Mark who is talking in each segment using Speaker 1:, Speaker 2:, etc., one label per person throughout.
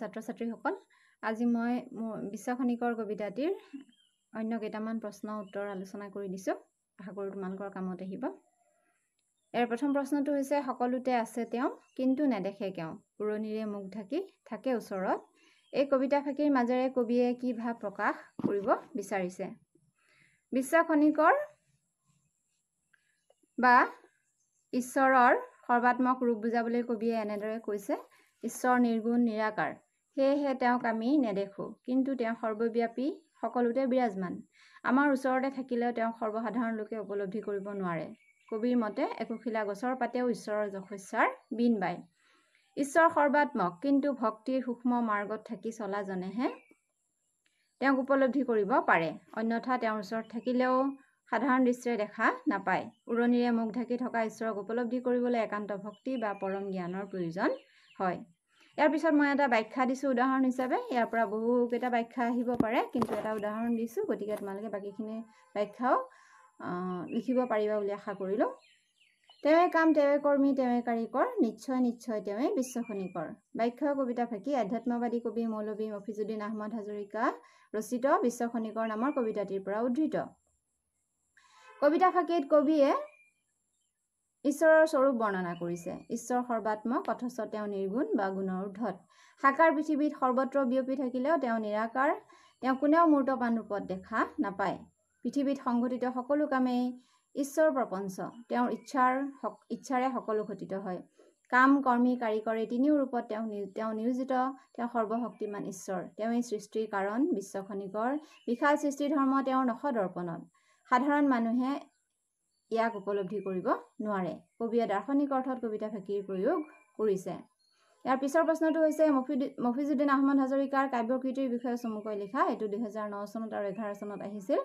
Speaker 1: ছাত্ৰ ছাত্ৰীসকল আজি মই মোৰ খনিকৰ কবিতাটিৰ অন্য কেইটামান প্ৰশ্ন উত্তৰ আলোচনা কৰি দিছোঁ আশা কৰোঁ তোমালোকৰ কামত আহিব ইয়াৰ প্ৰথম প্ৰশ্নটো হৈছে সকলোতে আছে তেওঁ কিন্তু নেদেখে তেওঁ পুৰণিৰে মুখ ঢাকি থাকে ওচৰত এই কবিতা ফাঁকিৰ মাজেৰে কবিয়ে কি ভাৱ প্ৰকাশ কৰিব বিচাৰিছে বিশ্ব বা ঈশ্বৰৰ সৰ্বাত্মক ৰূপ বুজাবলৈ কবিয়ে এনেদৰে কৈছে ঈশ্বৰ নিৰ্গুণ নিৰাকাৰ সেয়েহে তেওঁক আমি নেদেখোঁ কিন্তু তেওঁ সৰ্বব্যাপী সকলোতে বিৰাজমান আমাৰ ওচৰতে থাকিলেও তেওঁক সৰ্বসাধাৰণ লোকে উপলব্ধি কৰিব নোৱাৰে কবিৰ মতে একোশিলা গছৰ পাতেও ঈশ্বৰৰ যশস্যাৰ বিন বায় ঈশ্বৰ সৰ্বাত্মক কিন্তু ভক্তিৰ সূক্ষ্ম মাৰ্গত থাকি চলাজনেহে তেওঁক উপলব্ধি কৰিব পাৰে অন্যথা তেওঁৰ ওচৰত থাকিলেও সাধাৰণ দৃষ্টিৰে দেখা নাপায় উৰণিৰে মুখ ঢাকি থকা ঈশ্বৰক উপলব্ধি কৰিবলৈ একান্ত ভক্তি বা পৰম জ্ঞানৰ প্ৰয়োজন হয় ইয়াৰ পিছত মই এটা ব্যাখ্যা দিছোঁ উদাহৰণ হিচাপে ইয়াৰ পৰা বহুকেইটা ব্যাখ্যা আহিব পাৰে কিন্তু এটা উদাহৰণ দিছোঁ গতিকে তোমালোকে বাকীখিনি ব্যাখ্যাও লিখিব পাৰিবা বুলি আশা কৰিলোঁ তেওঁৰ কাম তেওঁৰ কৰ্মী তেওঁৰ কাৰিকৰ নিশ্চয় নিশ্চয় তেৱে বিশ্বখনিকৰ বাক্য কবিতা ফাঁকি আধ্যাত্মবাদী কবি মৌলবী মফিজুদ্দিন আহমদ হাজৰিকা ৰচিত বিশ্বখনিকৰ নামৰ কবিতাটিৰ পৰা উদ্ধৃত কবিতা ফাঁকিত কবিয়ে ঈশ্বৰৰ স্বৰূপ বৰ্ণনা কৰিছে ঈশ্বৰ সৰ্বাত্মক অথচ তেওঁ নিৰ্গুণ বা গুণৰ উৰ্ধত শাকাৰ পৃথিৱীত সৰ্বত্ৰ বিয়পি থাকিলেও তেওঁ নিৰাকাৰ তেওঁ কোনেও মূৰ্তপান ৰূপত দেখা নাপায় পৃথিৱীত সংঘটিত সকলো কামেই ঈশ্বৰ প্ৰপঞ্চ তেওঁৰ ইচ্ছাৰ ইচ্ছাৰে সকলো ঘটিত হয় কাম কৰ্মী কাৰিকৰী তিনিও ৰূপত তেওঁ তেওঁ নিয়োজিত তেওঁ সৰ্বশক্তিমান ঈশ্বৰ তেওঁ এই সৃষ্টিৰ কাৰণ বিশ্বখনিকৰ বিশাল সৃষ্টি ধৰ্ম তেওঁৰ নশ দৰ্পণত সাধাৰণ মানুহে ইয়াক উপলব্ধি কৰিব নোৱাৰে কবিয়ে দাৰ্শনিক অৰ্থত কবিতা ফাঁকিৰ প্ৰয়োগ কৰিছে ইয়াৰ পিছৰ প্ৰশ্নটো হৈছে মফিদ মফিজুদ্দিন আহমদ হাজৰিকাৰ কাব্যকৃতিৰ বিষয়ে চমুকৈ লিখা এইটো দুহেজাৰ ন চনত আৰু এঘাৰ চনত আহিছিল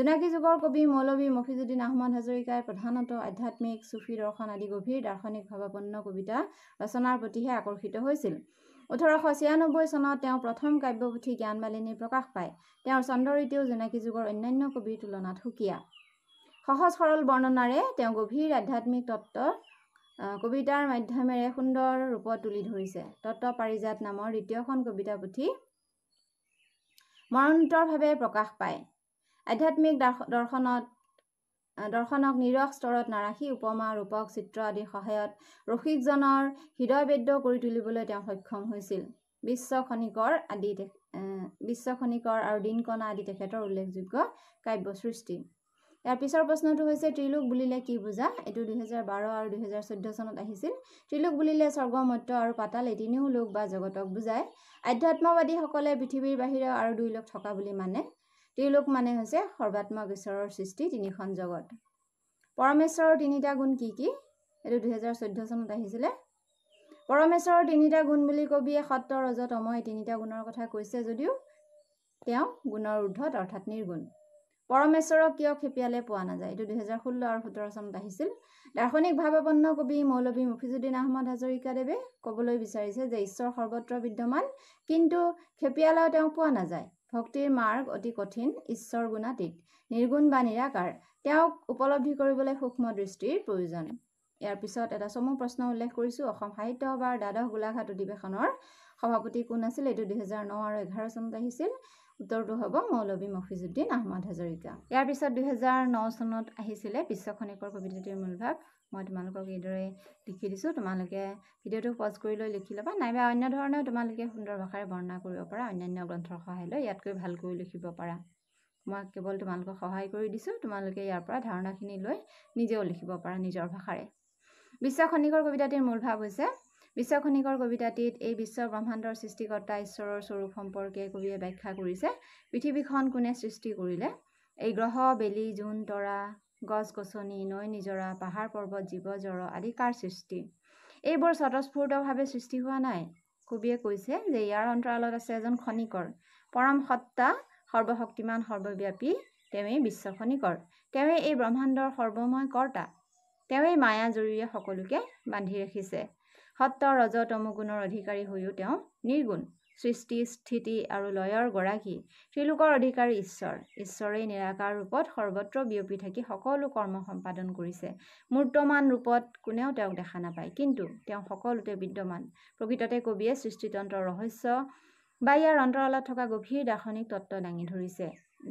Speaker 1: জোনাকী যুগৰ কবি মৌলবী মফিজুদ্দিন আহমদ হাজৰিকাই প্ৰধানতঃ আধ্যাত্মিক চুফী দৰ্শন আদি গভীৰ দাৰ্শনিক ভাৱাপন্ন কবিতা ৰচনাৰ প্ৰতিহে আকৰ্ষিত হৈছিল ওঠৰশ ছিয়ানব্বৈ চনত তেওঁ প্ৰথম কাব্যপুথি জ্ঞান জ্ঞানবালিনী প্ৰকাশ পায় তেওঁৰ চন্দ্ৰ ঋতিও জোনাকী যুগৰ অন্যান্য কবিৰ তুলনাত সুকীয়া সহজ সৰল বৰ্ণনাৰে তেওঁ গভীৰ আধ্যাত্মিক তত্ত্ব কবিতাৰ মাধ্যমেৰে সুন্দৰ ৰূপত তুলি ধৰিছে তত্ত্ব পাৰিজাত নামৰ দ্বিতীয়খন কবিতা পুথি মৰণোত্তৰভাৱে প্ৰকাশ পায় আধ্যাত্মিক দৰ্শনত দৰ্শনক নিৰস স্তৰত নাৰাখি উপমা ৰূপক চিত্ৰ আদিৰ সহায়ত ৰসিকজনৰ হৃদয়বেদ্য কৰি তুলিবলৈ তেওঁ সক্ষম হৈছিল বিশ্ব খনিকৰ আদি বিশ্ব খনিকৰ আৰু দিনকণা আদি তেখেতৰ উল্লেখযোগ্য কাব্যসৃষ্টি তাৰ পিছৰ প্ৰশ্নটো হৈছে ত্ৰিলোক বুলিলে কি বুজা এইটো দুহেজাৰ বাৰ আৰু দুহেজাৰ চৈধ্য চনত আহিছিল ত্ৰিলোক বুলিলে স্বৰ্গ মত্য আৰু পাতাল এই তিনিও লোক বা জগতক বুজায় আধ্যাত্মবাদীসকলে পৃথিৱীৰ বাহিৰেও আৰু দুই লোক থকা বুলি মানে ত্ৰিলোক মানে হৈছে সৰ্বাত্মক ঈশ্বৰৰ সৃষ্টি তিনিখন জগত পৰমেশ্বৰৰ তিনিটা গুণ কি কি এইটো দুহেজাৰ চৈধ্য চনত আহিছিলে পৰমেশ্বৰৰ তিনিটা গুণ বুলি কবিয়ে সত্ৰ ৰজত অময় তিনিটা গুণৰ কথা কৈছে যদিও তেওঁ গুণৰ উৰ্ধত অৰ্থাৎ নিৰ্গুণ পৰমেশ্বৰক কিয় খেপিয়ালে পোৱা নাযায় এইটো দুহেজাৰ ষোল্ল আৰু সোতৰ চনত আহিছিল দাৰ্শনিক ভাৱাপন্ন কবি মৌলবী মুফিজুদ্দিন আহমদ হাজৰিকাদেৱে ক'বলৈ বিচাৰিছে যে ঈশ্বৰ সৰ্বত্ৰ বিদ্যমান কিন্তু খেপিয়ালাও তেওঁ পোৱা নাযায় ভক্তিৰ মাৰ্গ অতি কঠিন ঈশ্বৰ গুণাতীত নিৰ্গুণ বা নিৰাকাৰ তেওঁক উপলব্ধি কৰিবলৈ সূক্ষ্ম দৃষ্টিৰ প্ৰয়োজন ইয়াৰ পিছত এটা চমু প্ৰশ্ন উল্লেখ কৰিছোঁ অসম সাহিত্য সভাৰ দ্বাদশ গোলাঘাট অধিৱেশনৰ সভাপতি কোন আছিল এইটো দুহেজাৰ ন আৰু এঘাৰ চনত আহিছিল উত্তৰটো হ'ব মৌলবী মফিজুদ্দিন আহমদ হাজৰিকা ইয়াৰ পিছত দুহেজাৰ ন চনত আহিছিলে বিশ্বখনিকৰ কবিতাটিৰ মূলভাগ মই তোমালোকক এইদৰে লিখি দিছোঁ তোমালোকে ভিডিঅ'টো পজ কৰি লৈ লিখি ল'বা নাইবা অন্য ধৰণেও তোমালোকে সুন্দৰ ভাষাৰে বৰ্ণনা কৰিব পাৰা অন্যান্য গ্ৰন্থৰ সহায় লৈ ইয়াতকৈ ভালকৈ লিখিব পাৰা মই কেৱল তোমালোকক সহায় কৰি দিছোঁ তোমালোকে ইয়াৰ পৰা ধাৰণাখিনি লৈ নিজেও লিখিব পাৰা নিজৰ ভাষাৰে বিশ্বখনিকৰ কবিতাটিৰ মূল ভাৱ হৈছে বিশ্বখনিকৰ কবিতাটিত এই বিশ্ব ব্ৰহ্মাণ্ডৰ সৃষ্টিকৰ্তা ঈশ্বৰৰ স্বৰূপ সম্পৰ্কে কবিয়ে ব্যাখ্যা কৰিছে পৃথিৱীখন কোনে সৃষ্টি কৰিলে এই গ্ৰহ বেলি জোন তৰা গছ গছনি নৈ নিজৰা পাহাৰ পৰ্বত জীৱ জৰ আদি কাৰ সৃষ্টি এইবোৰ স্বতঃস্ফূৰ্তভাৱে সৃষ্টি হোৱা নাই কবিয়ে কৈছে যে ইয়াৰ অন্তৰালত আছে এজন খনিকৰ পৰম সত্তা সৰ্বশক্তিমান সৰ্বব্যাপী তেওঁৱেই বিশ্ব খনিকৰ তেওঁৱেই এই ব্ৰহ্মাণ্ডৰ সৰ্বময় কৰ্তা তেওঁৱেই মায়া জৰিয়ে সকলোকে বান্ধি ৰাখিছে সত্ব ৰজতমগুণৰ অধিকাৰী হৈও তেওঁ নিৰ্গুণ সৃষ্টি স্থিতি আৰু লয়ৰ গৰাকী ত্ৰিলোকৰ অধিকাৰী ঈশ্বৰ ঈশ্বৰেই নিৰাকাৰ ৰূপত সৰ্বত্ৰ বিয়পি থাকি সকলো কৰ্ম সম্পাদন কৰিছে মূৰ্তমান ৰূপত কোনেও তেওঁক দেখা নাপায় কিন্তু তেওঁ সকলোতে বিদ্যমান প্ৰকৃততে কবিয়ে সৃষ্টিতন্ত্ৰৰ ৰহস্য বা ইয়াৰ অন্তৰালত থকা গভীৰ দাৰ্শনিক তত্ত্ব দাঙি ধৰিছে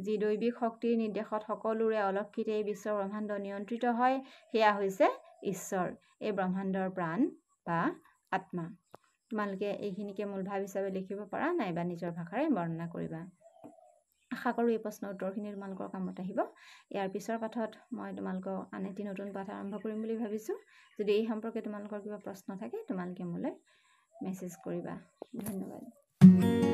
Speaker 1: যি দৈৱিক শক্তিৰ নিৰ্দেশত সকলোৰে অলক্ষিতেই বিশ্ব ব্ৰহ্মাণ্ড নিয়ন্ত্ৰিত হয় সেয়া হৈছে ঈশ্বৰ এই ব্ৰহ্মাণ্ডৰ প্ৰাণ বা আত্মা তোমালোকে এইখিনিকে মূল ভাৱ হিচাপে লিখিব পাৰা নাইবা নিজৰ ভাষাৰে বৰ্ণনা কৰিবা আশা কৰোঁ এই প্ৰশ্নৰ উত্তৰখিনি তোমালোকৰ কামত আহিব ইয়াৰ পিছৰ পাঠত মই তোমালোকক আন এটি নতুন পাঠ আৰম্ভ কৰিম বুলি ভাবিছোঁ যদি এই সম্পৰ্কে তোমালোকৰ কিবা প্ৰশ্ন থাকে তোমালোকে মোলৈ মেছেজ কৰিবা ধন্যবাদ